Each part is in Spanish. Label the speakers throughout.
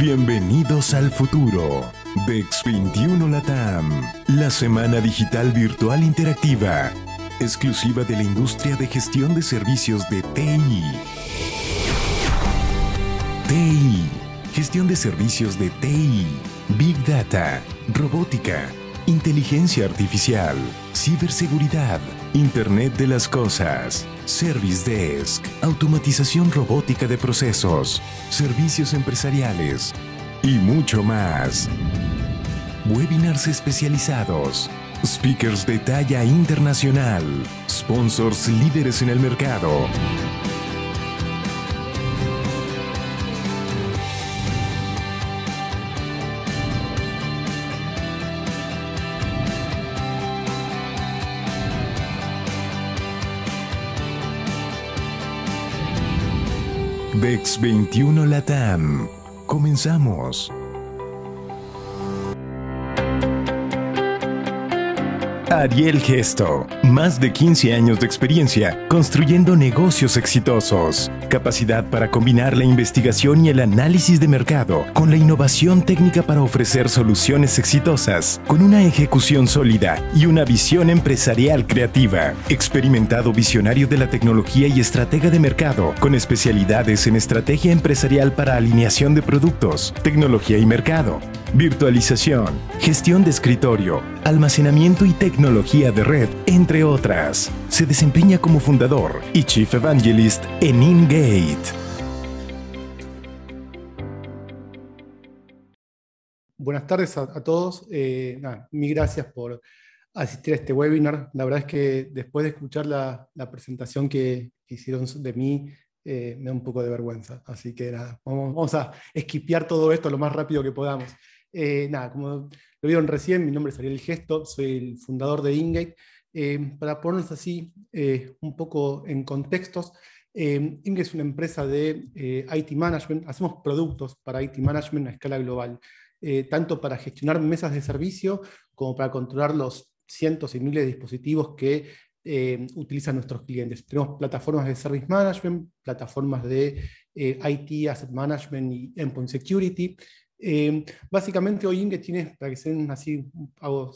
Speaker 1: Bienvenidos al futuro de X21 Latam, la semana digital virtual interactiva, exclusiva de la industria de gestión de servicios de TI. TI, gestión de servicios de TI, Big Data, robótica, inteligencia artificial, ciberseguridad Internet de las Cosas, Service Desk, automatización robótica de procesos, servicios empresariales y mucho más. Webinars especializados, speakers de talla internacional, sponsors líderes en el mercado. DEX 21 LATAM. Comenzamos. Ariel Gesto. Más de 15 años de experiencia construyendo negocios exitosos. Capacidad para combinar la investigación y el análisis de mercado con la innovación técnica para ofrecer soluciones exitosas, con una ejecución sólida y una visión empresarial creativa. Experimentado visionario de la tecnología y estratega de mercado, con especialidades en estrategia empresarial para alineación de productos, tecnología y mercado, virtualización, gestión de escritorio, almacenamiento y tecnología de red, entre otras. Se desempeña como fundador y Chief Evangelist en InGate.
Speaker 2: Buenas tardes a, todos. Eh, mi gracias por asistir a este webinar. La verdad es que después de escuchar la, presentación que hicieron de mí, eh, me da un poco de vergüenza. Así que nada, vamos, vamos a esquipear todo esto lo más rápido que podamos. Eh, nada, como lo vieron recién, mi nombre es Ariel Gesto, soy el fundador de Ingate. Eh, para ponernos así eh, un poco en contextos, Ingate es una empresa de IT Management, hacemos productos para IT Management a escala global, tanto para gestionar mesas de servicio como para controlar los cientos y miles de dispositivos que utilizan nuestros clientes. Tenemos plataformas de Service Management, plataformas de eh, IT Asset Management y Endpoint Security, eh, básicamente hoy Inge tiene, para que sean así, hago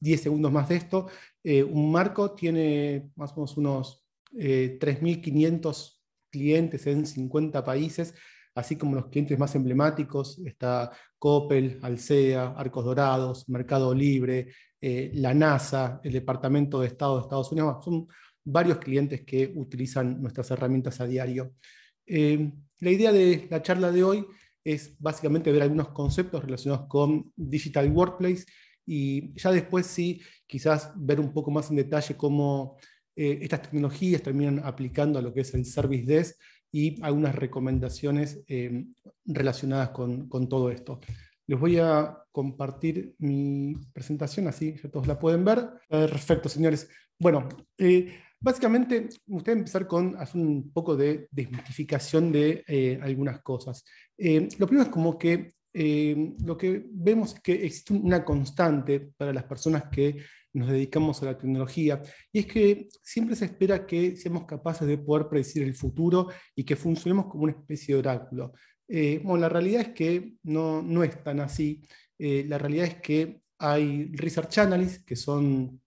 Speaker 2: 10 segundos más de esto, eh, un marco tiene más o menos unos 3.500 eh, clientes en 50 países, así como los clientes más emblemáticos, está Coppel, Alcea Arcos Dorados, Mercado Libre, la NASA, el Departamento de Estado de Estados Unidos, son varios clientes que utilizan nuestras herramientas a diario. la idea de la charla de hoy es básicamente ver algunos conceptos relacionados con Digital Workplace y ya después sí, quizás ver un poco más en detalle cómo eh, estas tecnologías terminan aplicando a lo que es el Service Desk y algunas recomendaciones em, relacionadas con, todo esto. Les voy a compartir mi presentación, así ya todos la pueden ver. Perfecto, señores. Bueno, eh, Básicamente, me gustaría empezar con hacer un poco de desmitificación de eh, algunas cosas. Eh, lo primero es como que eh, lo que vemos es que existe una constante para las personas que nos dedicamos a la tecnología, y es que siempre se espera que seamos capaces de poder predecir el futuro y que funcionemos como una especie de oráculo. bueno, la realidad es que no, no es tan así. la realidad es que hay research analysts, que son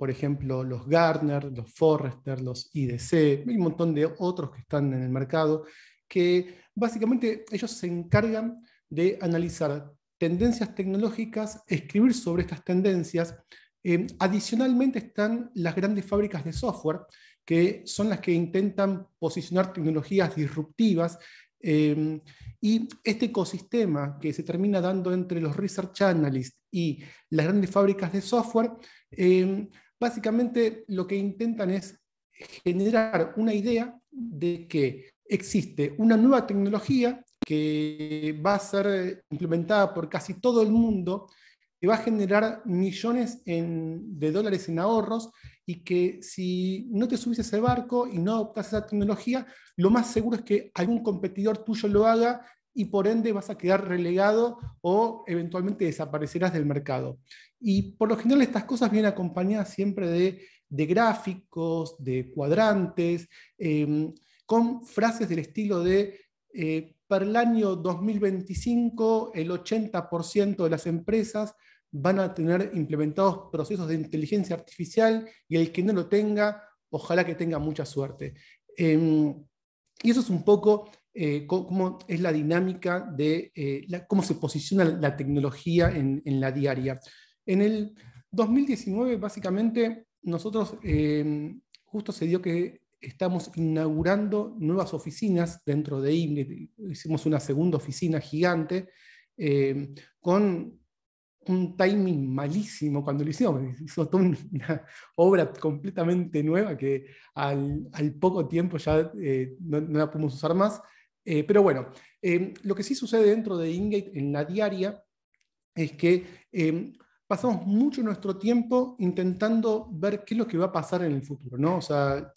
Speaker 2: por ejemplo, los Gartner, los Forrester, los IDC, hay un montón de otros que están en el mercado, que básicamente ellos se encargan de analizar tendencias tecnológicas, escribir sobre estas tendencias. Eh, adicionalmente están las grandes fábricas de software, que son las que intentan posicionar tecnologías disruptivas. Em, y este ecosistema que se termina dando entre los research analysts y las grandes fábricas de software, em, básicamente lo que intentan es generar una idea de que existe una nueva tecnología que va a ser implementada por casi todo el mundo, que va a generar millones de dólares en ahorros y que si no te subís a ese barco y no adoptas esa tecnología, lo más seguro es que algún competidor tuyo lo haga y por ende vas a quedar relegado o eventualmente desaparecerás del mercado. Y por lo general estas cosas vienen acompañadas siempre de, gráficos, de cuadrantes, em, con frases del estilo de, eh, para el año 2025 el 80% de las empresas van a tener implementados procesos de inteligencia artificial y el que no lo tenga, ojalá que tenga mucha suerte. Em, y eso es un poco eh, cómo es la dinámica de eh, cómo se posiciona la tecnología en la diaria. En el 2019, básicamente, nosotros eh, justo se dio que estamos inaugurando nuevas oficinas dentro de Ingate. Hicimos una segunda oficina gigante eh, con un timing malísimo cuando lo hicimos. Hizo toda una obra completamente nueva que al, poco tiempo ya eh, no, la pudimos usar más. pero bueno, lo que sí sucede dentro de Ingate en la diaria es que pasamos mucho nuestro tiempo intentando ver qué es lo que va a pasar en el futuro, ¿no? O sea,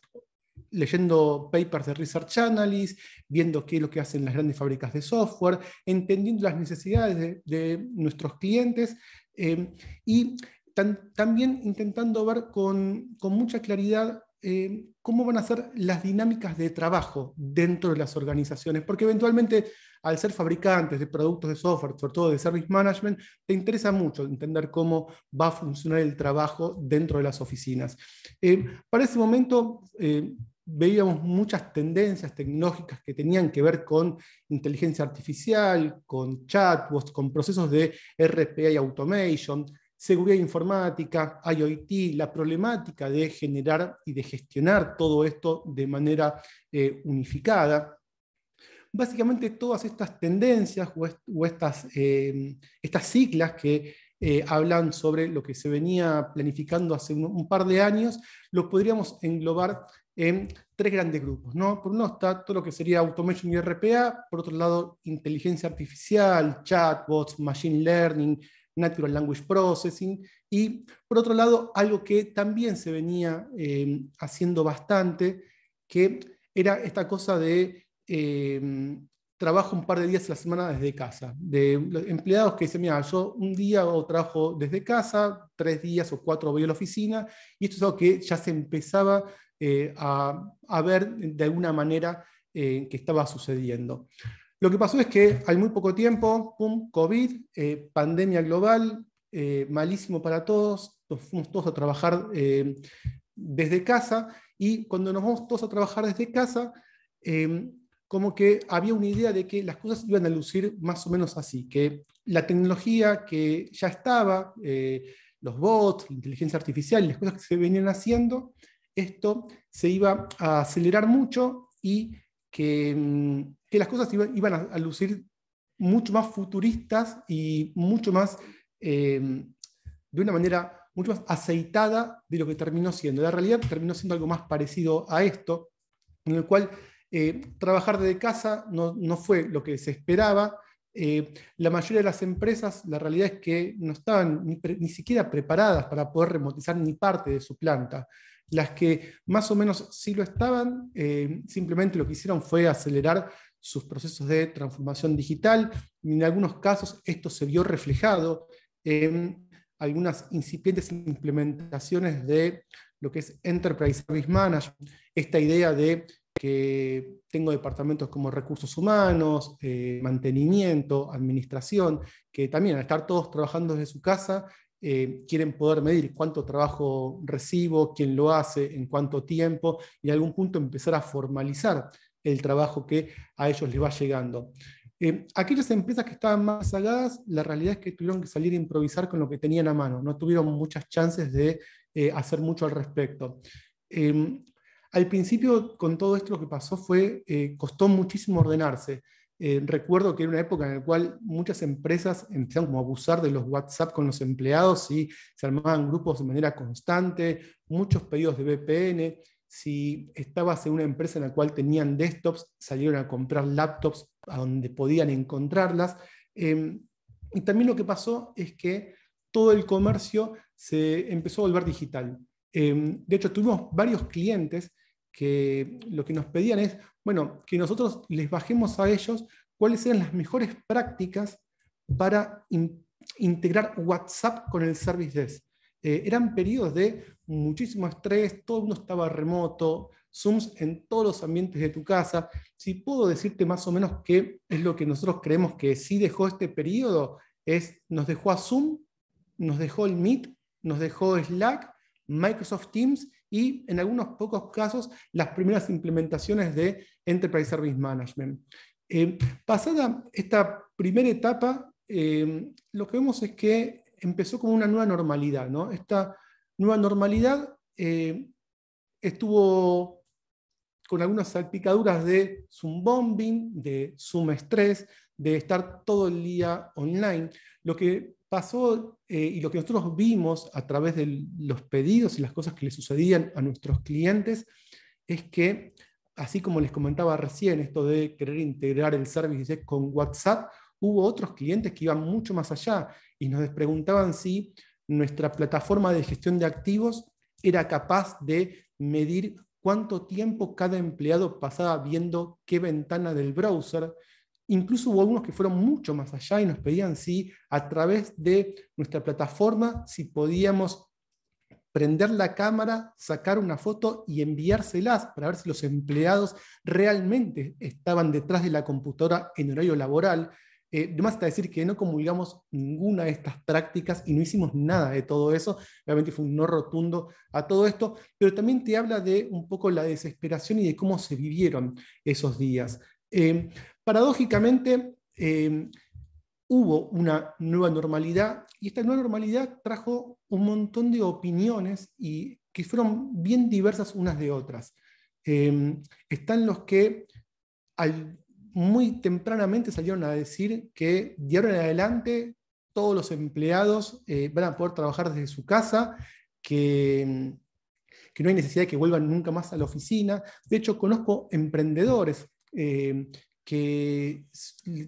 Speaker 2: leyendo papers de Research Analysis, viendo qué es lo que hacen las grandes fábricas de software, entendiendo las necesidades de, nuestros clientes eh, y también intentando ver con mucha claridad eh, cómo van a ser las dinámicas de trabajo dentro de las organizaciones, porque eventualmente al ser fabricantes de productos de software, sobre todo de service management, te interesa mucho entender cómo va a funcionar el trabajo dentro de las oficinas. Eh, para ese momento... Eh, veíamos muchas tendencias tecnológicas que tenían que ver con inteligencia artificial, con chatbots, con procesos de RPA y automation, seguridad informática, IoT, la problemática de generar y de gestionar todo esto de manera eh, unificada. Básicamente todas estas tendencias o, estas, em, estas siglas que eh, hablan sobre lo que se venía planificando hace un, par de años, los podríamos englobar en tres grandes grupos. Por un lado está todo lo que sería automation y RPA, por otro lado inteligencia artificial, chatbots, machine learning, Natural Language Processing, y por otro lado, algo que también se venía eh, haciendo bastante, que era esta cosa de eh, trabajo un par de días a la semana desde casa, de empleados que dicen, mira, yo un día o trabajo desde casa, tres días o cuatro voy a la oficina, y esto es algo que ya se empezaba eh, a, a, ver de alguna manera que estaba sucediendo. Lo que pasó es que al muy poco tiempo, pum, COVID, eh, pandemia global, eh, malísimo para todos, nos fuimos todos a trabajar eh, desde casa y cuando nos vamos todos a trabajar desde casa, em, como que había una idea de que las cosas iban a lucir más o menos así, que la tecnología que ya estaba, los bots, la inteligencia artificial, las cosas que se venían haciendo, esto se iba a acelerar mucho y que em, que las cosas iban a, lucir mucho más futuristas y mucho más, em, de una manera mucho más aceitada de lo que terminó siendo. La realidad terminó siendo algo más parecido a esto, en el cual eh, trabajar desde casa no, fue lo que se esperaba. Eh, la mayoría de las empresas, la realidad es que no estaban ni, siquiera preparadas para poder remotizar ni parte de su planta. Las que más o menos sí lo estaban, eh, simplemente lo que hicieron fue acelerar sus procesos de transformación digital. Y en algunos casos esto se vio reflejado en algunas incipientes implementaciones de lo que es Enterprise Service Management, esta idea de que tengo departamentos como recursos humanos, eh, mantenimiento, administración, que también al estar todos trabajando desde su casa, eh, quieren poder medir cuánto trabajo recibo, quién lo hace, en cuánto tiempo, y en algún punto empezar a formalizar el trabajo que a ellos les va llegando. Eh, aquellas empresas que estaban más sagadas, la realidad es que tuvieron que salir a improvisar con lo que tenían a mano, no tuvieron muchas chances de eh, hacer mucho al respecto. Em, al principio, con todo esto lo que pasó fue, eh, costó muchísimo ordenarse. recuerdo que era una época en la cual muchas empresas empezaron como a abusar de los WhatsApp con los empleados y se armaban grupos de manera constante, muchos pedidos de VPN, si estabas en una empresa en la cual tenían desktops, salieron a comprar laptops a donde podían encontrarlas. Em, y también lo que pasó es que todo el comercio se empezó a volver digital. Em, de hecho, tuvimos varios clientes que lo que nos pedían es, bueno, que nosotros les bajemos a ellos cuáles eran las mejores prácticas para integrar WhatsApp con el Service Desk. Eh, eran periodos de muchísimo estrés, todo el mundo estaba remoto, Zooms en todos los ambientes de tu casa. Si puedo decirte más o menos qué es lo que nosotros creemos que sí dejó este periodo, es nos dejó a Zoom, nos dejó el Meet, nos dejó Slack, Microsoft Teams y en algunos pocos casos las primeras implementaciones de Enterprise Service Management. Eh, pasada esta primera etapa, eh, lo que vemos es que empezó como una nueva normalidad. ¿no? Esta nueva normalidad eh, estuvo con algunas salpicaduras de Zoom bombing, de Zoom estrés, de estar todo el día online. Lo que pasó eh, y lo que nosotros vimos a través de los pedidos y las cosas que le sucedían a nuestros clientes es que, así como les comentaba recién, esto de querer integrar el Service con WhatsApp, hubo otros clientes que iban mucho más allá y nos preguntaban si nuestra plataforma de gestión de activos era capaz de medir cuánto tiempo cada empleado pasaba viendo qué ventana del browser. Incluso hubo algunos que fueron mucho más allá y nos pedían si a través de nuestra plataforma, si podíamos prender la cámara, sacar una foto y enviárselas para ver si los empleados realmente estaban detrás de la computadora en horario laboral. Eh, está decir que no comulgamos ninguna de estas prácticas y no hicimos nada de todo eso. Obviamente fue un no rotundo a todo esto, pero también te habla de un poco la desesperación y de cómo se vivieron esos días. Em, paradójicamente, em, hubo una nueva normalidad y esta nueva normalidad trajo un montón de opiniones y que fueron bien diversas unas de otras. Em, están los que muy tempranamente salieron a decir que de en adelante todos los empleados eh, van a poder trabajar desde su casa, que, no hay necesidad de que vuelvan nunca más a la oficina. De hecho, conozco emprendedores eh, que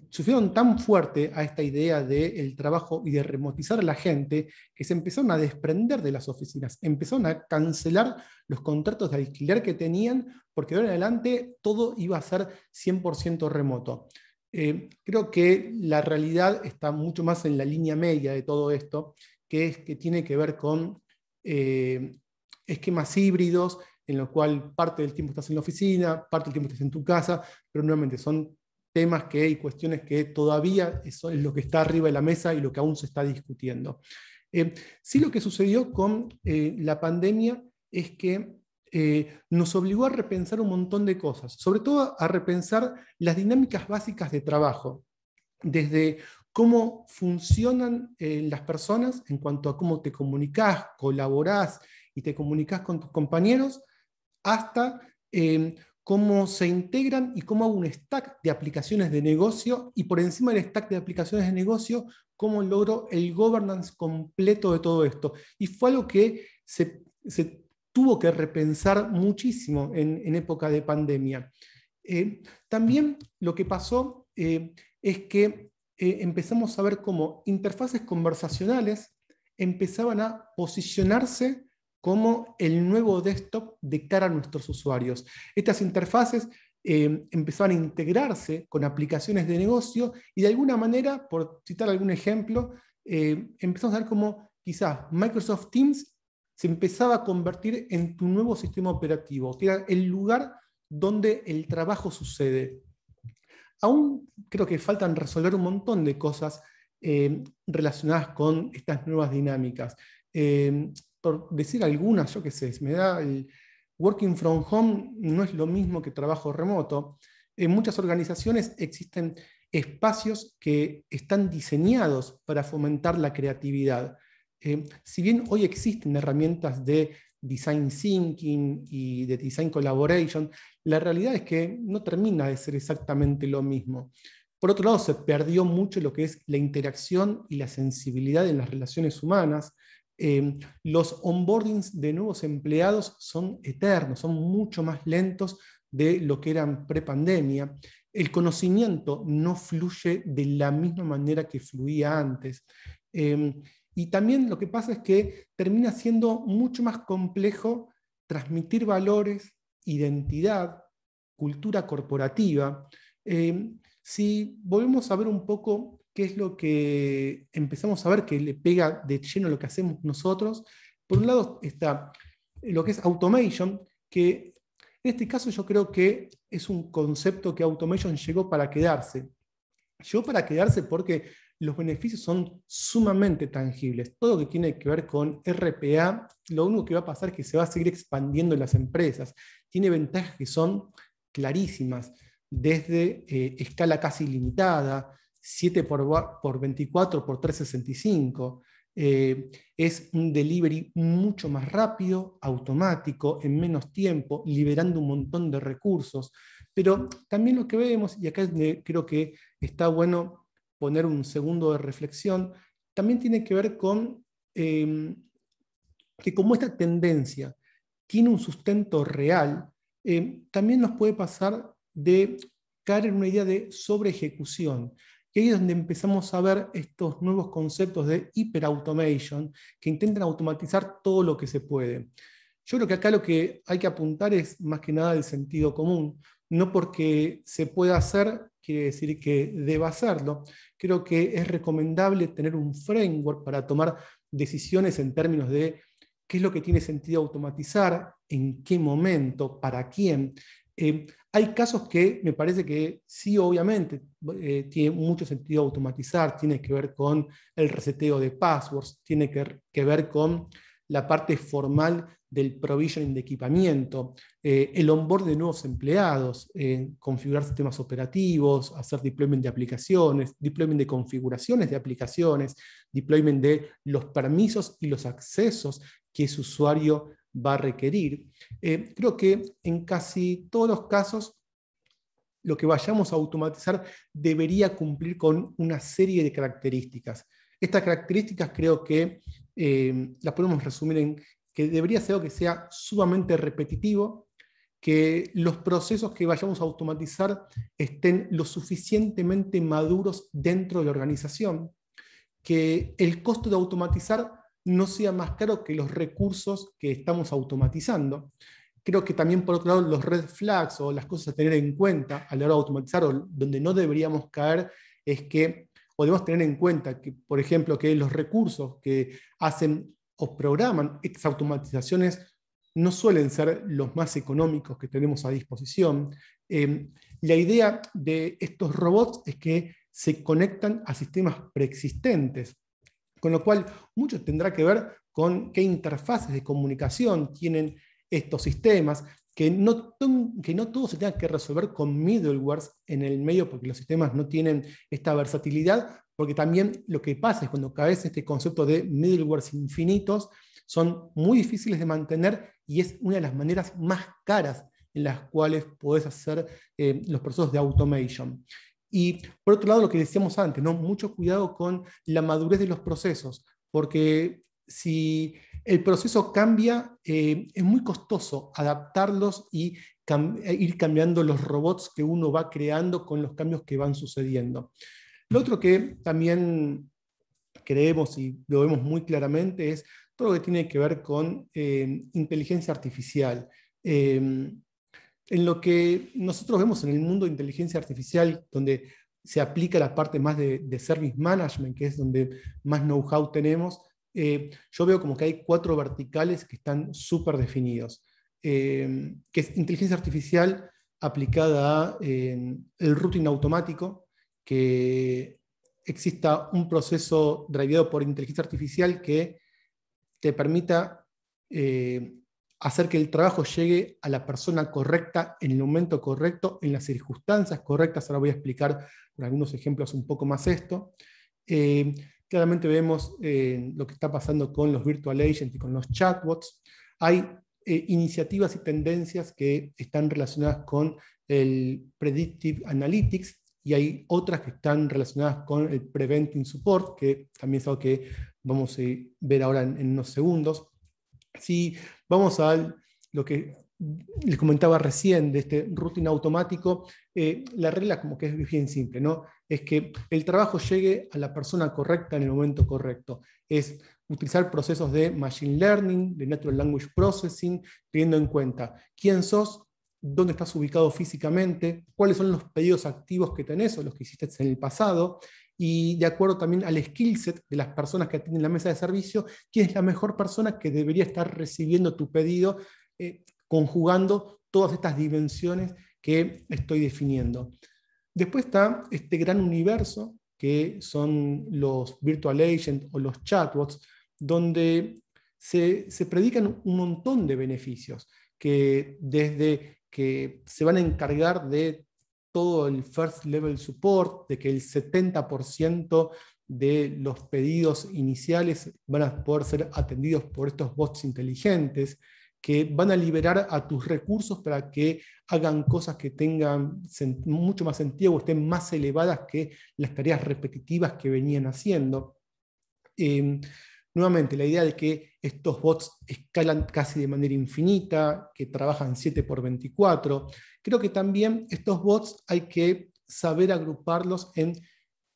Speaker 2: sufrieron tan fuerte a esta idea del trabajo y de remotizar a la gente que se empezaron a desprender de las oficinas, empezaron a cancelar los contratos de alquiler que tenían porque de ahora en adelante todo iba a ser 100% remoto. Eh, creo que la realidad está mucho más en la línea media de todo esto, que es que tiene que ver con eh, esquemas híbridos, en lo cual parte del tiempo estás en la oficina, parte del tiempo estás en tu casa, pero nuevamente son temas que y cuestiones que todavía es lo que está arriba de la mesa y lo que aún se está discutiendo. Eh, sí lo que sucedió con eh, la pandemia es que eh, nos obligó a repensar un montón de cosas, sobre todo a repensar las dinámicas básicas de trabajo, desde cómo funcionan eh, las personas en cuanto a cómo te comunicas, colaborás y te comunicas con tus compañeros, hasta eh, cómo se integran y cómo hago un stack de aplicaciones de negocio y por encima del stack de aplicaciones de negocio, cómo logro el governance completo de todo esto. Y fue algo que se tuvo que repensar muchísimo en, época de pandemia. Eh, también lo que pasó eh, es que eh, empezamos a ver cómo interfaces conversacionales empezaban a posicionarse como el nuevo desktop de cara a nuestros usuarios. Estas interfaces empezaban a integrarse con aplicaciones de negocio y de alguna manera, por citar algún ejemplo, empezamos a ver cómo quizás Microsoft Teams se empezaba a convertir en tu nuevo sistema operativo, que era el lugar donde el trabajo sucede. Aún creo que faltan resolver un montón de cosas eh, relacionadas con estas nuevas dinámicas. Eh, por decir algunas, yo qué sé, me da el working from home no es lo mismo que trabajo remoto. En muchas organizaciones existen espacios que están diseñados para fomentar la creatividad. Eh, si bien hoy existen herramientas de design thinking y de design collaboration, la realidad es que no termina de ser exactamente lo mismo. Por otro lado, se perdió mucho lo que es la interacción y la sensibilidad en las relaciones humanas. Eh, los onboardings de nuevos empleados son eternos, son mucho más lentos de lo que eran pre-pandemia El conocimiento no fluye de la misma manera que fluía antes. Eh, y también lo que pasa es que termina siendo mucho más complejo transmitir valores, identidad, cultura corporativa. Em, si volvemos a ver un poco qué es lo que empezamos a ver que le pega de lleno lo que hacemos nosotros, por un lado está lo que es automation, que en este caso yo creo que es un concepto que automation llegó para quedarse. Llegó para quedarse porque los beneficios son sumamente tangibles. Todo lo que tiene que ver con RPA, lo único que va a pasar es que se va a seguir expandiendo en las empresas. Tiene ventajas que son clarísimas, desde eh, escala casi limitada, 7 por, por 24 por 365. Eh, es un delivery mucho más rápido, automático, en menos tiempo, liberando un montón de recursos. Pero también lo que vemos, y acá creo que está bueno poner un segundo de reflexión, también tiene que ver con em, que como esta tendencia tiene un sustento real, em, también nos puede pasar de caer en una idea de sobre ejecución, ahí es donde empezamos a ver estos nuevos conceptos de hiperautomation, que intentan automatizar todo lo que se puede. Yo creo que acá lo que hay que apuntar es más que nada el sentido común no porque se pueda hacer quiere decir que deba hacerlo. Creo que es recomendable tener un framework para tomar decisiones en términos de qué es lo que tiene sentido automatizar, en qué momento, para quién. Eh, hay casos que me parece que sí, obviamente, eh, tiene mucho sentido automatizar, tiene que ver con el reseteo de passwords, tiene que ver con la parte formal del provisioning de equipamiento, eh, el onboard de nuevos empleados, eh, configurar sistemas operativos, hacer deployment de aplicaciones, deployment de configuraciones de aplicaciones, deployment de los permisos y los accesos que ese usuario va a requerir. Eh, creo que en casi todos los casos lo que vayamos a automatizar debería cumplir con una serie de características. Estas características creo que Em, las podemos resumir en que debería ser algo que sea sumamente repetitivo, que los procesos que vayamos a automatizar estén lo suficientemente maduros dentro de la organización, que el costo de automatizar no sea más caro que los recursos que estamos automatizando. Creo que también, por otro lado, los red flags o las cosas a tener en cuenta a la hora de automatizar o donde no deberíamos caer es que Podemos tener en cuenta que, por ejemplo, que los recursos que hacen o programan automatizaciones no suelen ser los más económicos que tenemos a disposición. Em, la idea de estos robots es que se conectan a sistemas preexistentes, con lo cual mucho tendrá que ver con qué interfaces de comunicación tienen estos sistemas, que no, que no todo se tenga que resolver con middlewares en el medio porque los sistemas no tienen esta versatilidad, porque también lo que pasa es cuando caes este concepto de middlewares infinitos, son muy difíciles de mantener y es una de las maneras más caras en las cuales podés hacer eh, los procesos de automation. Y por otro lado, lo que decíamos antes, ¿no? mucho cuidado con la madurez de los procesos, porque si el proceso cambia, eh, es muy costoso adaptarlos y eh, ir cambiando los robots que uno va creando con los cambios que van sucediendo. Lo otro que también creemos y lo vemos muy claramente es todo lo que tiene que ver con eh, inteligencia artificial. Em, en lo que nosotros vemos en el mundo de inteligencia artificial, donde se aplica la parte más de service management, que es donde más know-how tenemos, eh, yo veo como que hay cuatro verticales que están súper definidos, eh, que es inteligencia artificial aplicada al routing automático, que exista un proceso derivado por inteligencia artificial que te permita eh, hacer que el trabajo llegue a la persona correcta en el momento correcto, en las circunstancias correctas. Ahora voy a explicar con algunos ejemplos un poco más esto. Claramente vemos eh, lo que está pasando con los virtual agents y con los chatbots. Hay eh, iniciativas y tendencias que están relacionadas con el predictive analytics y hay otras que están relacionadas con el preventing support, que también es algo que vamos a ver ahora en, unos segundos. Si vamos a lo que les comentaba recién de este routing automático, eh, la regla como que es bien simple, ¿no? Es que el trabajo llegue a la persona correcta en el momento correcto. Es utilizar procesos de machine learning, de natural language processing, teniendo en cuenta quién sos, dónde estás ubicado físicamente, cuáles son los pedidos activos que tenés o los que hiciste en el pasado, y de acuerdo también al skill set de las personas que atienden la mesa de servicio, quién es la mejor persona que debería estar recibiendo tu pedido eh, conjugando todas estas dimensiones que estoy definiendo. Después está este gran universo que son los virtual agents o los chatbots, donde se, predican un montón de beneficios, que desde que se van a encargar de todo el first level support, de que el 70% de los pedidos iniciales van a poder ser atendidos por estos bots inteligentes, que van a liberar a tus recursos para que hagan cosas que tengan mucho más sentido o estén más elevadas que las tareas repetitivas que venían haciendo. Em, nuevamente, la idea de que estos bots escalan casi de manera infinita, que trabajan 7 por 24. Creo que también estos bots hay que saber agruparlos en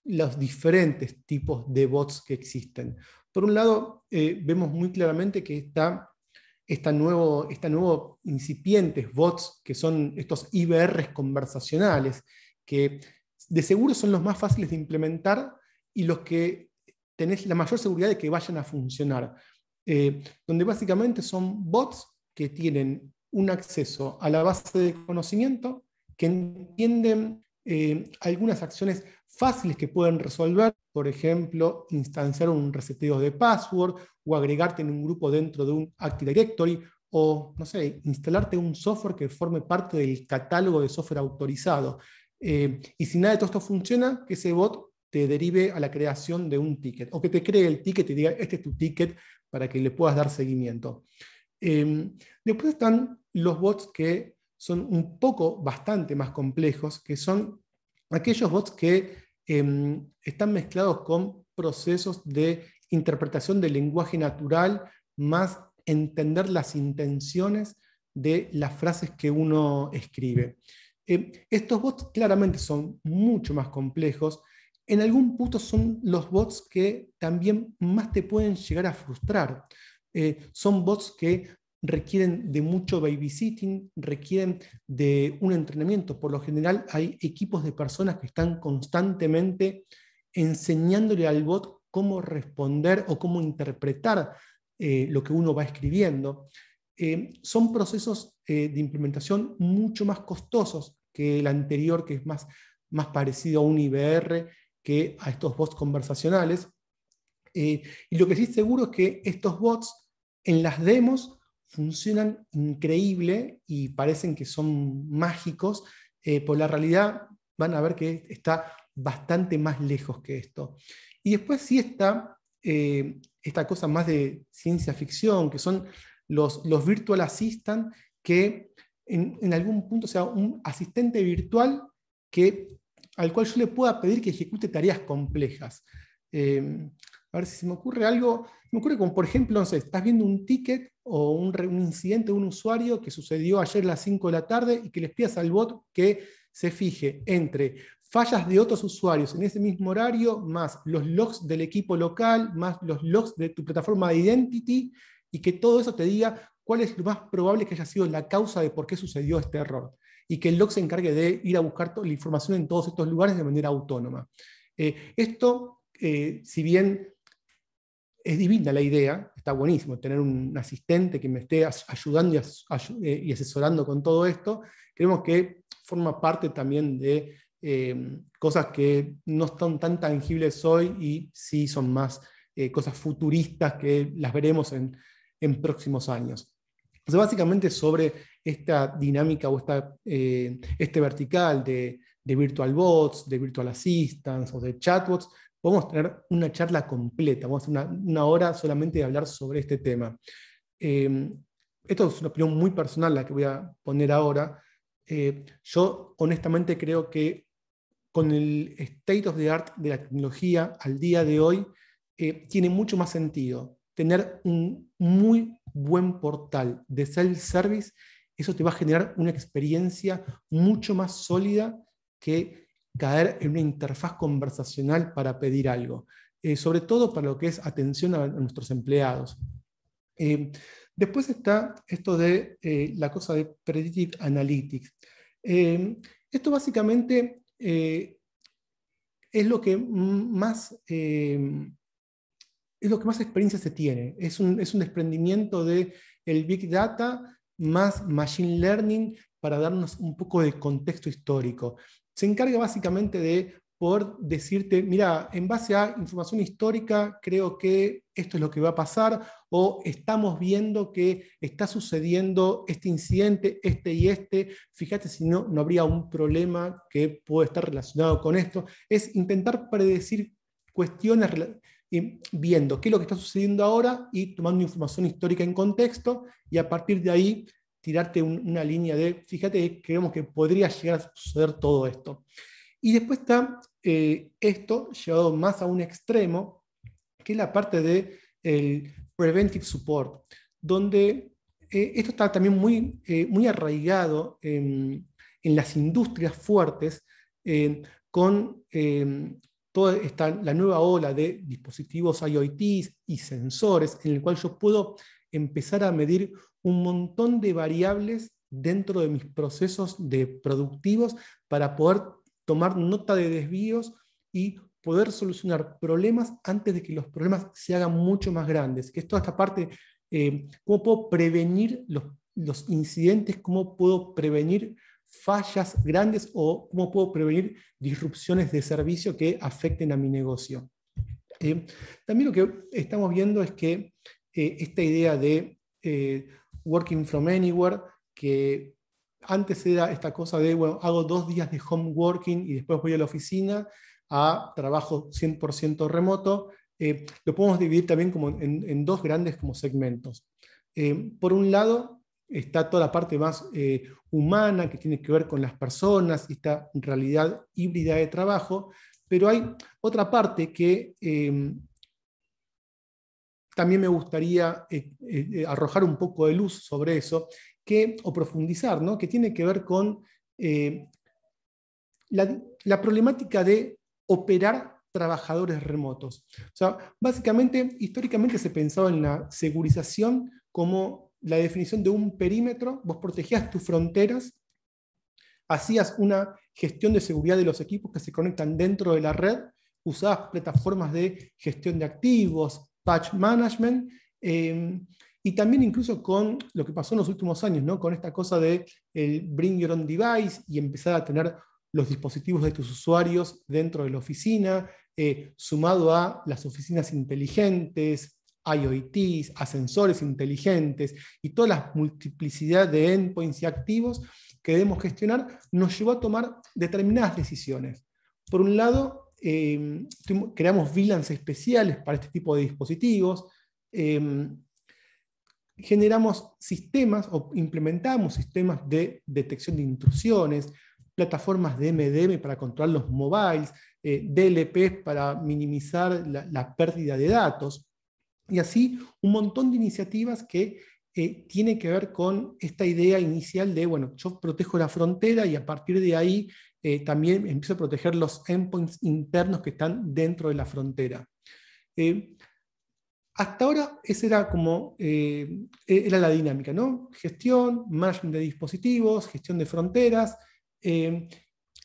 Speaker 2: los diferentes tipos de bots que existen. Por un lado, eh, vemos muy claramente que está esta nuevo, incipientes bots, que son estos IBRs conversacionales, que de seguro son los más fáciles de implementar y los que tenés la mayor seguridad de que vayan a funcionar. Eh, donde básicamente son bots que tienen un acceso a la base de conocimiento, que entienden eh, algunas acciones fáciles que pueden resolver, por ejemplo, instanciar un reseteo de password o agregarte en un grupo dentro de un Active Directory o, no sé, instalarte un software que forme parte del catálogo de software autorizado. Eh, y si nada de todo esto funciona, que ese bot te derive a la creación de un ticket o que te cree el ticket y diga, este es tu ticket para que le puedas dar seguimiento. Em, después están los bots que son un poco, bastante más complejos, que son aquellos bots que em, están mezclados con procesos de interpretación del lenguaje natural, más entender las intenciones de las frases que uno escribe. Em, estos bots claramente son mucho más complejos. En algún punto son los bots que también más te pueden llegar a frustrar. Eh, son bots que requieren de mucho babysitting, requieren de un entrenamiento. Por lo general hay equipos de personas que están constantemente enseñándole al bot cómo responder o cómo interpretar eh, lo que uno va escribiendo. Eh, son procesos eh, de implementación mucho más costosos que el anterior, que es más, más parecido a un IBR que a estos bots conversacionales. y lo que sí es seguro es que estos bots en las demos funcionan increíble y parecen que son mágicos, eh, por la realidad van a ver que está bastante más lejos que esto. Y después sí está eh, esta cosa más de ciencia ficción, que son los, los virtual assistant, que en, algún punto sea un asistente virtual que, al cual yo le pueda pedir que ejecute tareas complejas. Eh, a ver si se me ocurre algo, me ocurre como por ejemplo, no estás viendo un ticket o un, incidente de un usuario que sucedió ayer a las 5 de la tarde y que les pidas al bot que se fije entre fallas de otros usuarios en ese mismo horario, más los logs del equipo local, más los logs de tu plataforma de identity, y que todo eso te diga cuál es lo más probable que haya sido la causa de por qué sucedió este error. Y que el log se encargue de ir a buscar la información en todos estos lugares de manera autónoma. Eh, esto, eh, si bien es divina la idea, está buenísimo tener un asistente que me esté ayudando eh, y, asesorando con todo esto. Creemos que forma parte también de eh, cosas que no están tan tangibles hoy y sí son más eh, cosas futuristas que las veremos en, próximos años. Entonces, básicamente sobre esta dinámica o este vertical de, de virtual bots, de virtual assistants o de chatbots, podemos tener una charla completa, vamos a hacer una, hora solamente de hablar sobre este tema. Em, esto es una opinión muy personal la que voy a poner ahora. Eh, yo honestamente creo que con el state of the art de la tecnología al día de hoy, eh, tiene mucho más sentido tener un muy buen portal de self-service. Eso te va a generar una experiencia mucho más sólida que caer en una interfaz conversacional para pedir algo, eh, sobre todo para lo que es atención a, nuestros empleados. Eh, después está esto de eh, la cosa de Predictive Analytics. esto básicamente es lo que más... es lo que más experiencia se tiene. Es un, desprendimiento De el Big Data más Machine Learning para darnos un poco de contexto histórico se encarga básicamente de poder decirte, mira, en base a información histórica, creo que esto es lo que va a pasar, o estamos viendo que está sucediendo este incidente, este y este, fíjate si no, no habría un problema que pueda estar relacionado con esto. Es intentar predecir cuestiones viendo qué es lo que está sucediendo ahora y tomando información histórica en contexto y a partir de ahí tirarte una línea de, fíjate, creemos que podría llegar a suceder todo esto. Y después está eh, esto llevado más a un extremo, que es la parte de preventive support, donde eh, esto está también muy, eh, muy arraigado en, las industrias fuertes con toda la nueva ola de dispositivos IoT y sensores, en el cual yo puedo empezar a medir un montón de variables dentro de mis procesos de productivos para poder tomar nota de desvíos y poder solucionar problemas antes de que los problemas se hagan mucho más grandes. Que es toda esta parte, eh, cómo puedo prevenir los, incidentes, cómo puedo prevenir fallas grandes o cómo puedo prevenir disrupciones de servicio que afecten a mi negocio. Eh, también lo que estamos viendo es que eh, esta idea de Working from Anywhere, que antes era esta cosa de, bueno, hago dos días de home working y después voy a la oficina a trabajo 100% remoto. Eh, lo podemos dividir también como en, dos grandes como segmentos. Eh, por un lado está toda la parte más eh, humana que tiene que ver con las personas, esta realidad híbrida de trabajo, pero hay otra parte que también me gustaría eh, eh, arrojar un poco de luz sobre eso, que, o profundizar, que tiene que ver con eh, la, la, problemática de operar trabajadores remotos. O sea, básicamente, históricamente se pensaba en la segurización como la definición de un perímetro, vos protegías tus fronteras, hacías una gestión de seguridad de los equipos que se conectan dentro de la red, usabas plataformas de gestión de activos, patch management. Em, y también incluso con lo que pasó en los últimos años, ¿no? con esta cosa de el bring your own device y empezar a tener los dispositivos de tus usuarios dentro de la oficina, eh, sumado a las oficinas inteligentes, IoTs, ascensores inteligentes y toda la multiplicidad de endpoints y activos que debemos gestionar, nos llevó a tomar determinadas decisiones. Por un lado, Em, creamos VLANs especiales para este tipo de dispositivos, em, generamos sistemas o implementamos sistemas de detección de intrusiones, plataformas de MDM para controlar los mobiles, eh, DLP para minimizar la, pérdida de datos, y así un montón de iniciativas que eh, tienen que ver con esta idea inicial de, bueno, yo protejo la frontera y a partir de ahí eh, también empiezo a proteger los endpoints internos que están dentro de la frontera. Eh, hasta ahora esa era como eh, era la dinámica, ¿no? Gestión, management de dispositivos, gestión de fronteras.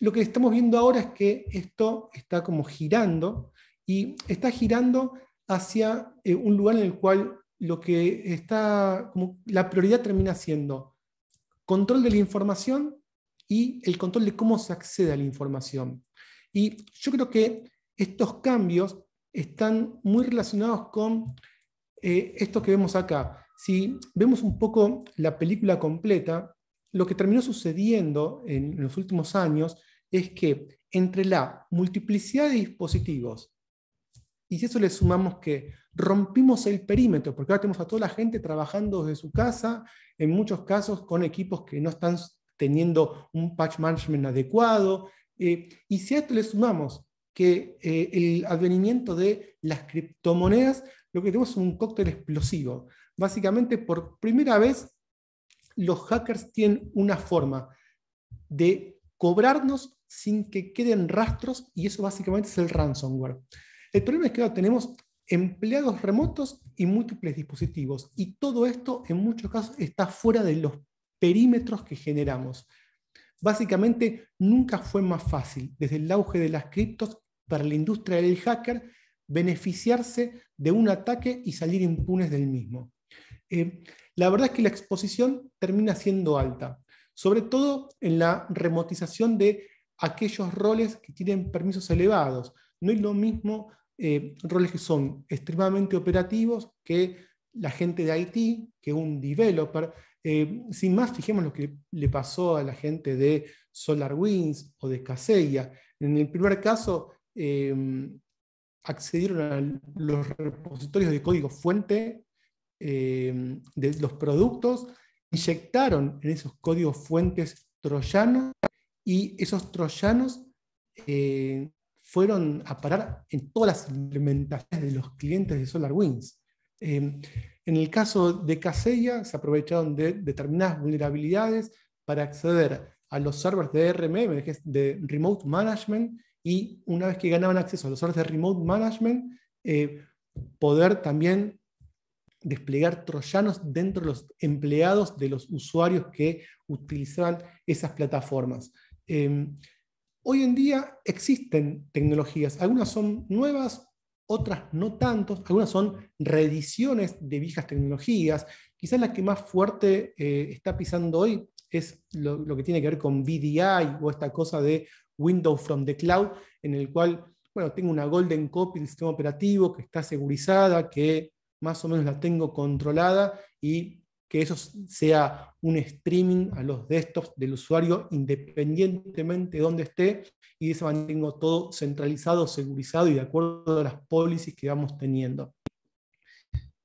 Speaker 2: lo que estamos viendo ahora es que esto está como girando y está girando hacia un lugar en el cual lo que está la prioridad termina siendo control de la información y el control de cómo se accede a la información. Y yo creo que estos cambios están muy relacionados con eh, esto que vemos acá. Si vemos un poco la película completa, lo que terminó sucediendo en los últimos años es que entre la multiplicidad de dispositivos, y si eso le sumamos que rompimos el perímetro, porque ahora tenemos a toda la gente trabajando desde su casa, en muchos casos con equipos que no están teniendo un patch management adecuado. Eh, y si a esto le sumamos que eh, el advenimiento de las criptomonedas, lo que tenemos es un cóctel explosivo. Básicamente, por primera vez, los hackers tienen una forma de cobrarnos sin que queden rastros y eso básicamente es el ransomware. El problema es que ahora tenemos empleados remotos y múltiples dispositivos y todo esto en muchos casos está fuera de los perímetros que generamos. Básicamente, nunca fue más fácil, desde el auge de las criptos, para la industria del hacker, beneficiarse de un ataque y salir impunes del mismo. Eh, la verdad es que la exposición termina siendo alta, sobre todo en la remotización de aquellos roles que tienen permisos elevados. No es lo mismo eh, roles que son extremadamente operativos que la gente de IT, que un developer. Eh, sin más, fijemos lo que le pasó a la gente de SolarWinds o de Caseya. En el primer caso, em, accedieron a los repositorios de código fuente em, de los productos, inyectaron en esos códigos fuentes troyanos y esos troyanos eh, fueron a parar en todas las implementaciones de los clientes de SolarWinds. Em, en el caso de Casella, se aprovecharon de determinadas vulnerabilidades para acceder a los servers de RMM, de Remote Management, y una vez que ganaban acceso a los servers de Remote Management, eh, poder también desplegar troyanos dentro de los empleados de los usuarios que utilizaban esas plataformas. Em, hoy en día existen tecnologías, algunas son nuevas, otras no tantos, algunas son reediciones de viejas tecnologías, quizás la que más fuerte eh, está pisando hoy es lo, que tiene que ver con VDI o esta cosa de Windows from the Cloud, en el cual, bueno, tengo una golden copy del sistema operativo que está segurizada, que más o menos la tengo controlada y que eso sea un streaming a los desktops del usuario independientemente de dónde esté y de esa todo centralizado, segurizado y de acuerdo a las policies que vamos teniendo.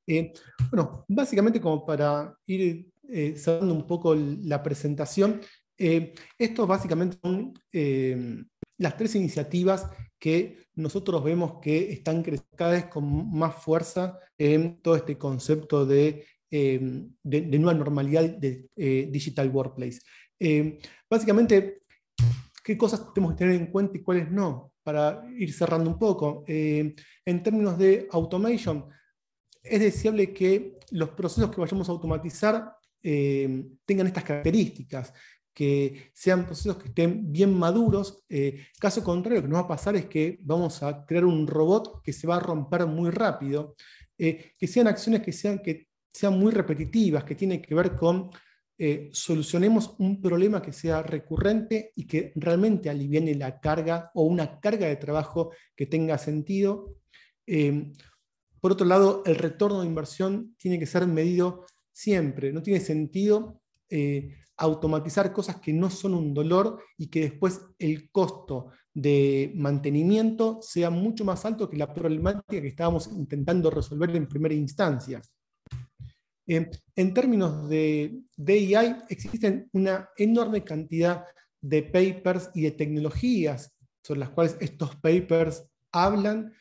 Speaker 2: Eh, bueno, básicamente como para ir eh, cerrando un poco la presentación, eh, esto básicamente son eh, las tres iniciativas que nosotros vemos que están cada vez con más fuerza en todo este concepto de Em, de, nueva normalidad de eh, digital workplace. Em, básicamente, ¿qué cosas tenemos que tener en cuenta y cuáles no? Para ir cerrando un poco. Em, en términos de automation, es deseable que los procesos que vayamos a automatizar tengan estas características, que sean procesos que estén bien maduros. Eh, caso contrario, lo que nos va a pasar es que vamos a crear un robot que se va a romper muy rápido, eh, que sean acciones que, sean, que sean muy repetitivas, que tienen que ver con eh, solucionemos un problema que sea recurrente y que realmente aliviene la carga o una carga de trabajo que tenga sentido. Em, por otro lado, el retorno de inversión tiene que ser medido siempre. No tiene sentido eh, automatizar cosas que no son un dolor y que después el costo de mantenimiento sea mucho más alto que la problemática que estábamos intentando resolver en primera instancia. Eh, en términos de AI existen una enorme cantidad de papers y de tecnologías sobre las cuales estos papers hablan.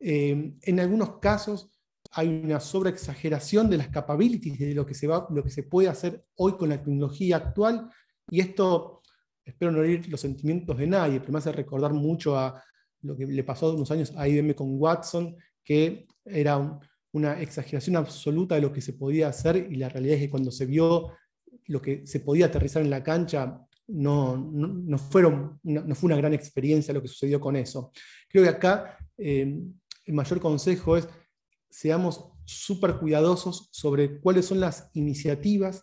Speaker 2: Eh, en algunos casos hay una sobreexageración de las capabilities de lo que, se va, lo que se puede hacer hoy con la tecnología actual, y esto, espero no herir los sentimientos de nadie, pero me hace recordar mucho a lo que le pasó hace unos años a IBM con Watson, que era un, una exageración absoluta de lo que se podía hacer y la realidad es que cuando se vio lo que se podía aterrizar en la cancha, no, fue una gran experiencia lo que sucedió con eso. Creo que acá em, el mayor consejo es seamos súper cuidadosos sobre cuáles son las iniciativas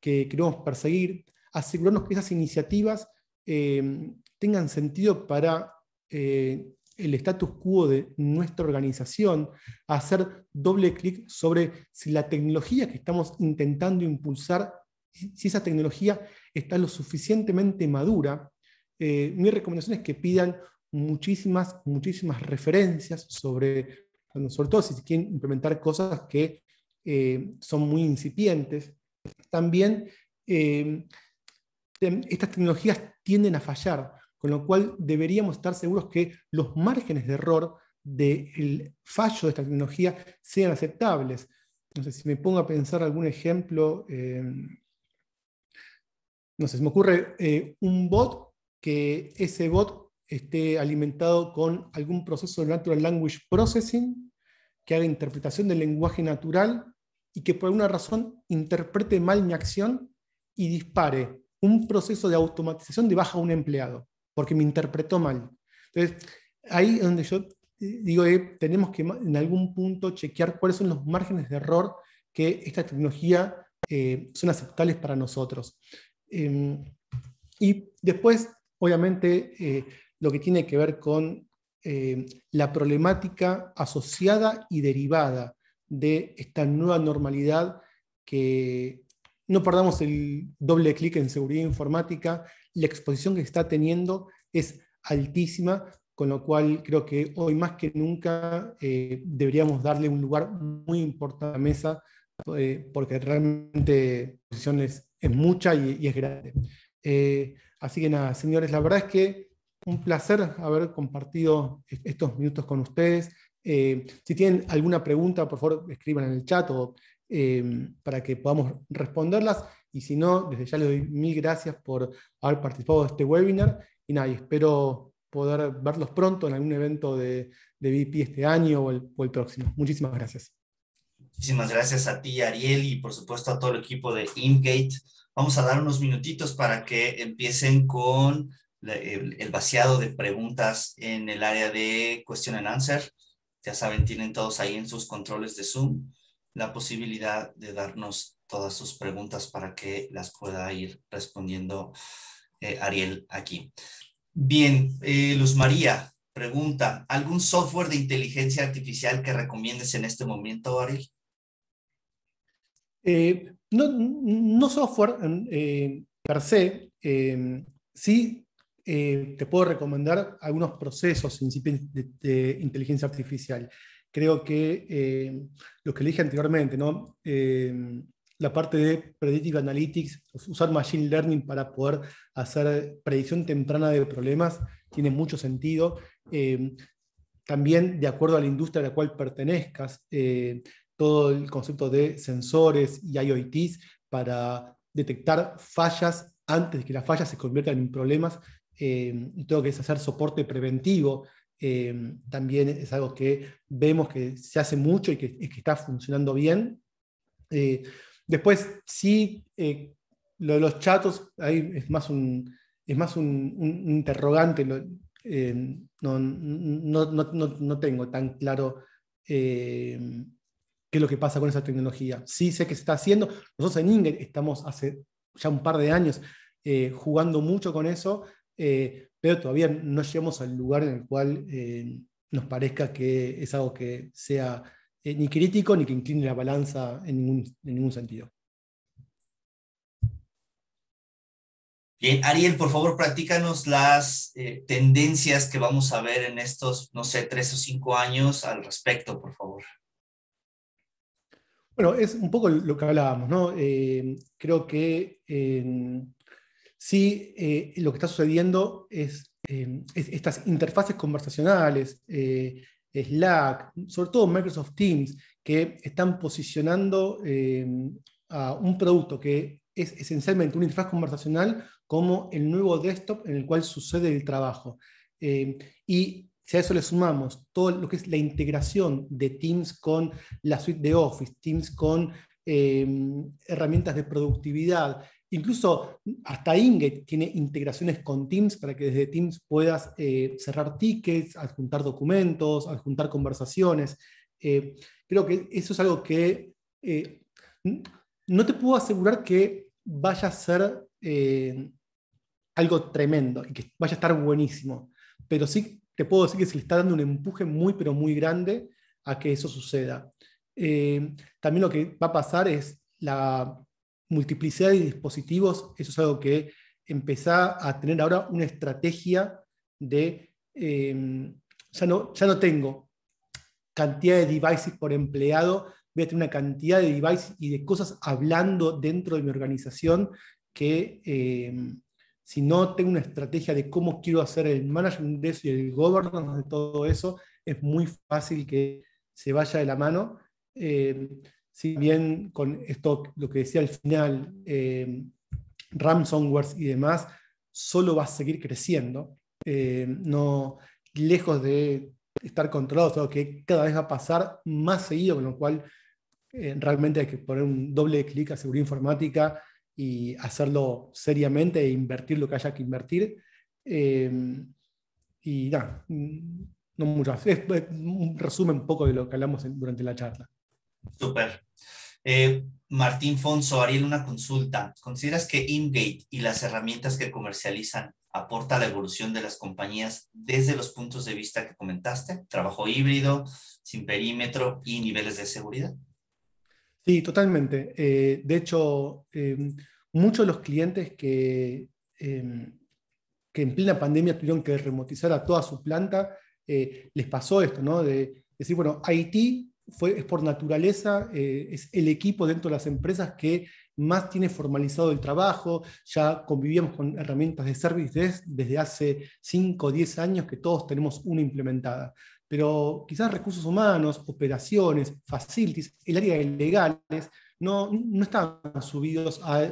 Speaker 2: que queremos perseguir, asegurarnos que esas iniciativas em, tengan sentido para eh, el status quo de nuestra organización, hacer doble clic sobre si la tecnología que estamos intentando impulsar, si esa tecnología está lo suficientemente madura. Eh, mi recomendación es que pidan muchísimas, muchísimas referencias sobre, sobre todo si quieren implementar cosas que eh, son muy incipientes. También eh, estas tecnologías tienden a fallar con lo cual deberíamos estar seguros que los márgenes de error del fallo de esta tecnología sean aceptables. No sé, si me pongo a pensar algún ejemplo, em, no sé, se me ocurre eh, un bot que ese bot esté alimentado con algún proceso de Natural Language Processing, que haga interpretación del lenguaje natural y que por alguna razón interprete mal mi acción y dispare un proceso de automatización de baja a un empleado porque me interpretó mal. Entonces, ahí es donde yo eh, digo, eh, tenemos que en algún punto chequear cuáles son los márgenes de error que esta tecnología eh, son aceptables para nosotros. Em, y después, obviamente, lo que tiene que ver con em, la problemática asociada y derivada de esta nueva normalidad que no perdamos el doble clic en seguridad informática, la exposición que está teniendo es altísima, con lo cual creo que hoy más que nunca eh, deberíamos darle un lugar muy importante a la mesa, eh, porque realmente la exposición es, mucha y, es grande. Eh, así que nada, señores, la verdad es que un placer haber compartido estos minutos con ustedes. si tienen alguna pregunta, por favor, escriban en el chat o, para que podamos responderlas. Y si no, desde ya les doy mil gracias por haber participado de este webinar. Y nada, espero poder verlos pronto en algún evento de, de VIP este año o el, o el próximo. Muchísimas gracias.
Speaker 3: Muchísimas gracias a ti, Ariel, y por supuesto a todo el equipo de InGate. Vamos a dar unos minutitos para que empiecen con el vaciado de preguntas en el área de question and answer. Ya saben, tienen todos ahí en sus controles de Zoom la posibilidad de darnos todas sus preguntas para que las pueda ir respondiendo eh, Ariel aquí. Bien, eh, Luz María pregunta, ¿algún software de inteligencia artificial que recomiendes en este momento,
Speaker 2: Ariel? Eh, no, no, software per se, sí te puedo recomendar algunos procesos de, de inteligencia artificial creo que lo que le dije anteriormente, ¿no? la parte de Predictive Analytics, usar Machine Learning para poder hacer predicción temprana de problemas, tiene mucho sentido. Eh, también, de acuerdo a la industria a la cual pertenezcas, eh, todo el concepto de sensores y IoTs para detectar fallas antes de que las fallas se conviertan en problemas eh, y todo que es hacer soporte preventivo eh, también es algo que vemos que se hace mucho y que, está funcionando bien. Después, sí, eh, lo de los chatos, ahí es más un, es más un, interrogante. Eh, no, no, tengo tan claro eh, qué es lo que pasa con esa tecnología. Sí sé que se está haciendo. Nosotros en Ingel estamos hace ya un par de años jugando mucho con eso, pero todavía no llegamos al lugar en el cual nos parezca que es algo que sea eh, ni crítico ni que incline la balanza en ningún, sentido.
Speaker 3: Bien, Ariel, por favor, practícanos las eh, tendencias que vamos a ver en estos, no sé, tres o cinco años al respecto, por favor.
Speaker 2: Bueno, es un poco lo que hablábamos, ¿no? Eh, creo que sí, lo que está sucediendo es estas interfaces conversacionales, Slack, sobre todo Microsoft Teams, que están posicionando eh, a un producto que es esencialmente una interfaz conversacional como el nuevo desktop en el cual sucede el trabajo. Eh, y si a eso le sumamos todo lo que es la integración de Teams con la suite de Office, Teams con eh, herramientas de productividad, Incluso hasta Inget tiene integraciones con Teams para que desde Teams puedas eh, cerrar tickets, adjuntar documentos, adjuntar conversaciones. Eh, creo que eso es algo que eh, no te puedo asegurar que vaya a ser algo tremendo y que vaya a estar buenísimo, pero sí te puedo decir que se le está dando un empuje muy, pero muy grande a que eso suceda. también lo que va a pasar es la multiplicidad de dispositivos, eso es algo que empezar a tener ahora una estrategia de, em, ya, no, ya no tengo cantidad de devices por empleado, voy a tener una cantidad de devices y de cosas hablando dentro de mi organización que em, si no tengo una estrategia de cómo quiero hacer el management de eso y el governance de todo eso, es muy fácil que se vaya de la mano. Em, si bien con esto, lo que decía al final, eh, RAM y demás, solo va a seguir creciendo, eh, no lejos de estar controlado, que cada vez va a pasar más seguido, con lo cual eh, realmente hay que poner un doble clic a seguridad informática y hacerlo seriamente e invertir lo que haya que invertir. Eh, y nada, no muchas. Es, es, un resumen un poco de lo que hablamos durante la charla.
Speaker 3: super eh, Martín Fonso, Ariel, una consulta. ¿Consideras que Ingate y las herramientas que comercializan aporta a la evolución de las compañías desde los puntos de vista que comentaste? Trabajo híbrido, sin perímetro y niveles de seguridad.
Speaker 2: Sí, totalmente. Eh, de hecho, em, muchos de los clientes que, em, que en plena pandemia tuvieron que remotizar a toda su planta, eh, les pasó esto, ¿no? De decir, bueno, Haití es por naturaleza, eh, es el equipo dentro de las empresas que más tiene formalizado el trabajo, ya convivíamos con herramientas de service desde hace 5 o 10 años que todos tenemos una implementada. Pero quizás recursos humanos, operaciones, facilities, el área de legales, no, están subidos a,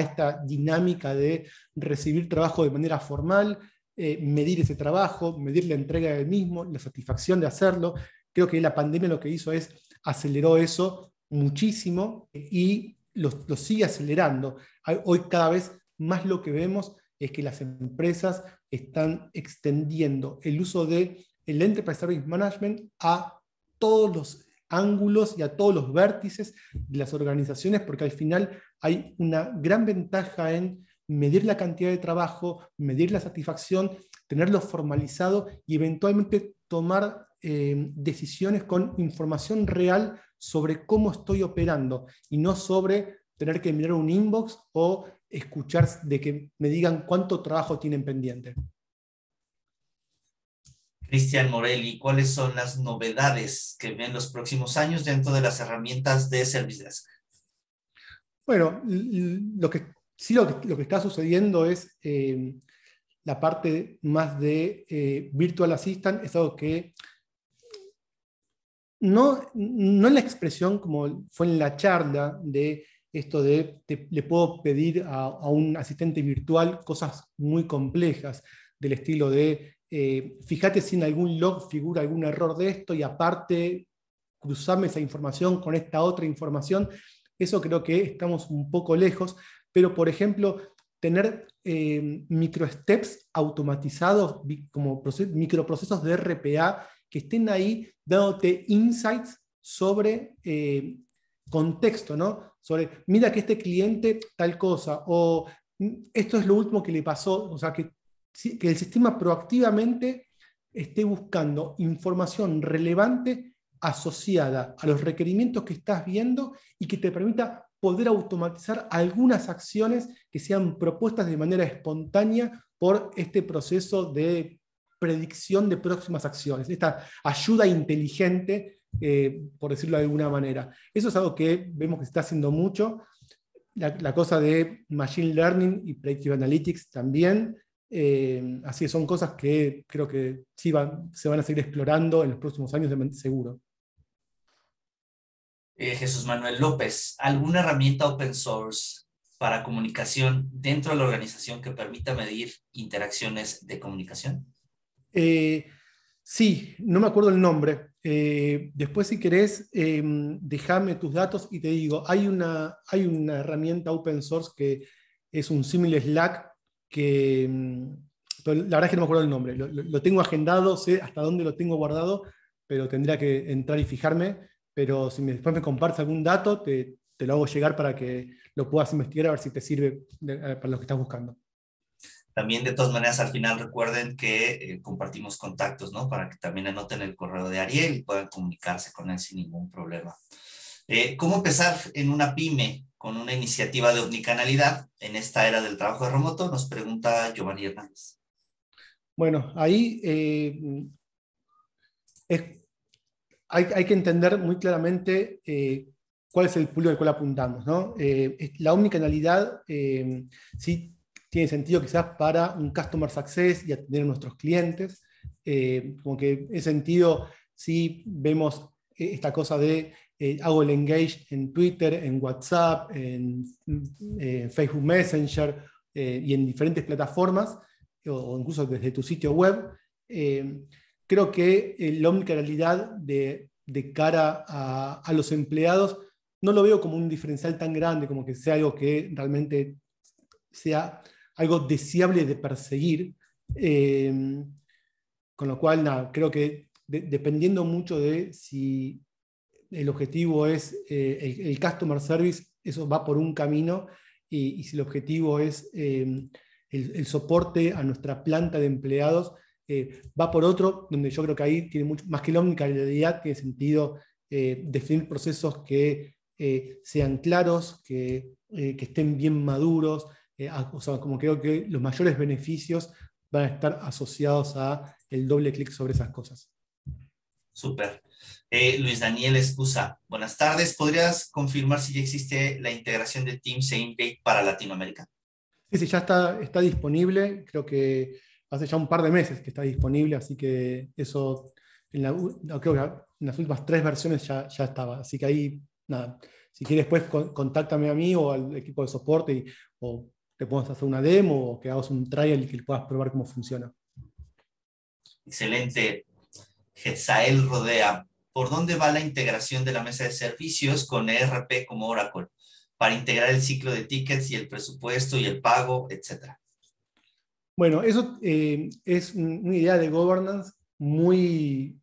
Speaker 2: esta dinámica de recibir trabajo de manera formal, eh, medir ese trabajo, medir la entrega del mismo, la satisfacción de hacerlo. Creo que la pandemia lo que hizo es aceleró eso muchísimo eh, y lo, sigue acelerando. Hoy cada vez más lo que vemos es que las empresas están extendiendo el uso de el Enterprise Service Management a todos los ángulos y a todos los vértices de las organizaciones, porque al final hay una gran ventaja en medir la cantidad de trabajo, medir la satisfacción, tenerlo formalizado y eventualmente tomar eh, decisiones con información real sobre cómo estoy operando y no sobre tener que mirar un inbox o escuchar de que me digan cuánto trabajo tienen pendiente.
Speaker 3: Cristian Morelli, ¿cuáles son las novedades que ven los próximos años dentro de las herramientas de Service Desk?
Speaker 2: Bueno, lo que, sí lo que, está sucediendo es eh, la parte más de eh, Virtual Assistant, es algo que no, no la expresión como fue en la charla de esto de le puedo pedir a, un asistente virtual cosas muy complejas del estilo de eh, fíjate si en algún log figura algún error de esto y aparte cruzame esa información con esta otra información. Eso creo que estamos un poco lejos, pero por ejemplo, tener micro eh, microsteps automatizados como microprocesos de RPA que estén ahí dándote insights sobre eh, contexto, ¿no? Sobre, mira que este cliente tal cosa, o mm, esto es lo último que le pasó, o sea, que, que el sistema proactivamente esté buscando información relevante asociada a los requerimientos que estás viendo y que te permita poder automatizar algunas acciones que sean propuestas de manera espontánea por este proceso de predicción de próximas acciones, esta ayuda inteligente, eh, por decirlo de alguna manera. Eso es algo que vemos que se está haciendo mucho. La, cosa de Machine Learning y Predictive Analytics también. Eh, así son cosas que creo que sí se van a seguir explorando en los próximos años, de, seguro.
Speaker 3: Eh, Jesús Manuel López, ¿alguna herramienta open source para comunicación dentro de la organización que permita medir interacciones de comunicación?
Speaker 2: Eh, sí, no me acuerdo el nombre. Eh, después, si querés, em, déjame tus datos y te digo, hay una, hay una herramienta open source que es un similar Slack que... Em, la verdad es que no me acuerdo el nombre. Lo, tengo agendado, sé hasta dónde lo tengo guardado, pero tendría que entrar y fijarme. Pero si me, después me compartes algún dato, te, te lo hago llegar para que lo puedas investigar a ver si te sirve para lo que estás buscando.
Speaker 3: También de todas maneras al final recuerden que eh, compartimos contactos, ¿no? Para que también anoten el correo de Ariel y puedan comunicarse con él sin ningún problema. Eh, ¿Cómo empezar en una pyme con una iniciativa de omnicanalidad en esta era del trabajo de remoto? Nos pregunta Giovanni Hernández.
Speaker 2: Bueno, ahí eh, hay, que entender muy claramente cuál es el público al cual apuntamos. ¿no? la omnicanalidad, sí tiene sentido quizás para un customer success y atender a nuestros clientes. Eh, como que en sentido, si vemos eh, esta cosa de eh, hago el engage en Twitter, en WhatsApp, en Facebook Messenger y en diferentes plataformas, o, incluso desde tu sitio web, creo que la omnicanalidad de, de cara a los empleados no lo veo como un diferencial tan grande, como que sea algo que realmente sea algo deseable de perseguir. Eh, con lo cual, creo que dependiendo mucho de si el objetivo es eh, el, customer service, eso va por un camino, y, si el objetivo es em, el, soporte a nuestra planta de empleados, eh, va por otro, donde yo creo que ahí tiene mucho, más que la realidad, tiene sentido definir procesos que sean claros, que estén bien maduros, eh, o sea, como creo que los mayores beneficios van a estar asociados a el doble clic sobre esas cosas.
Speaker 3: Súper. Eh, Luis Daniel Escusa, buenas tardes. ¿Podrías confirmar si ya existe la integración de Teams e para Latinoamérica?
Speaker 2: Sí, sí, ya está, está disponible. Creo que hace ya un par de meses que está disponible, así que eso, en la, creo que en las últimas tres versiones ya, ya estaba. Así que ahí, nada, si quieres, después pues, contáctame a mí o al equipo de soporte te puedas hacer una demo o que hagas un trial y que puedas probar cómo funciona.
Speaker 3: Excelente. Getzael Rodea, ¿por dónde va la integración de la mesa de servicios con ERP como Oracle para integrar el ciclo de tickets y el presupuesto y el pago, etcétera?
Speaker 2: Bueno, eso eh, es una idea de governance muy,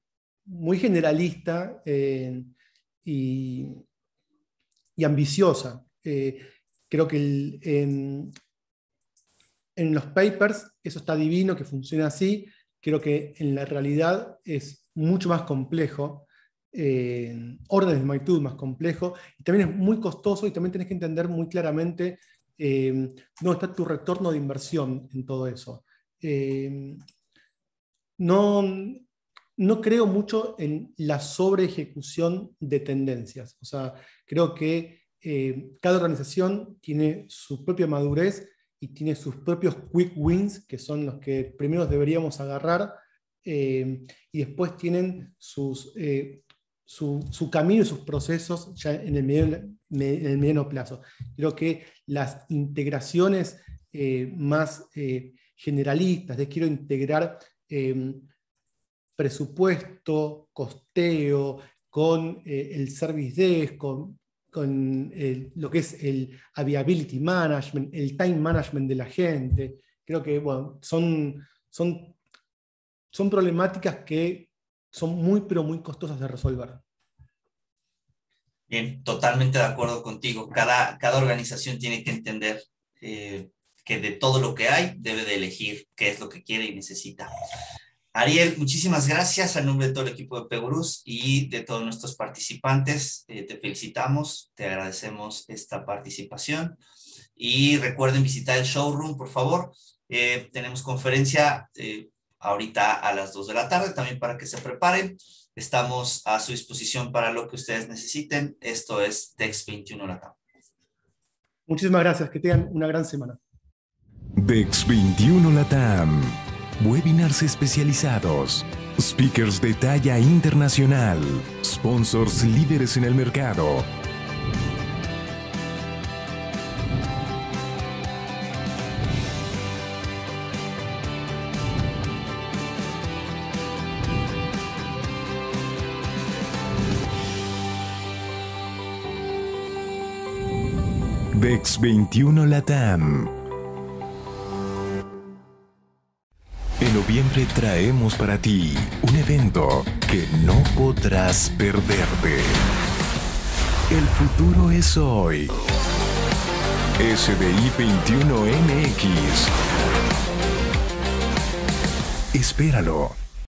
Speaker 2: muy generalista eh, y, ambiciosa. Eh, creo que el, en los papers eso está divino, que funcione así. Creo que en la realidad es mucho más complejo, eh, órdenes de magnitud más complejo, y también es muy costoso y también tenés que entender muy claramente em, dónde está tu retorno de inversión en todo eso. Em, no, creo mucho en la sobre ejecución de tendencias. O sea, creo que em, cada organización tiene su propia madurez y tiene sus propios quick wins, que son los que primero deberíamos agarrar, eh, y después tienen sus, eh, su, camino y sus procesos ya en el, medio en el mediano plazo. Creo que las integraciones eh, más generalistas, de quiero integrar em, presupuesto, costeo, con el service desk, con con lo que es el availability management, el time management de la gente. Creo que son, son, son problemáticas que son muy, pero muy costosas de resolver.
Speaker 3: Bien, totalmente de acuerdo contigo. Cada, cada organización tiene que entender eh, que de todo lo que hay debe de elegir qué es lo que quiere y necesita. Ariel, muchísimas gracias al nombre de todo el equipo de Pegurús y de todos nuestros participantes. Eh, te felicitamos, te agradecemos esta participación y recuerden visitar el showroom, por favor. Eh, tenemos conferencia eh, ahorita a las 2 de la tarde también para que se preparen. Estamos a su disposición para lo que ustedes necesiten. Esto es Dex 21 Latam.
Speaker 2: Muchísimas gracias, que tengan una gran semana.
Speaker 1: Dex 21 Latam webinars especializados, speakers de talla internacional, sponsors líderes en el mercado. DEX 21 LATAM noviembre traemos para ti un evento que no podrás perderte. El futuro es hoy. SDI 21MX. Espéralo.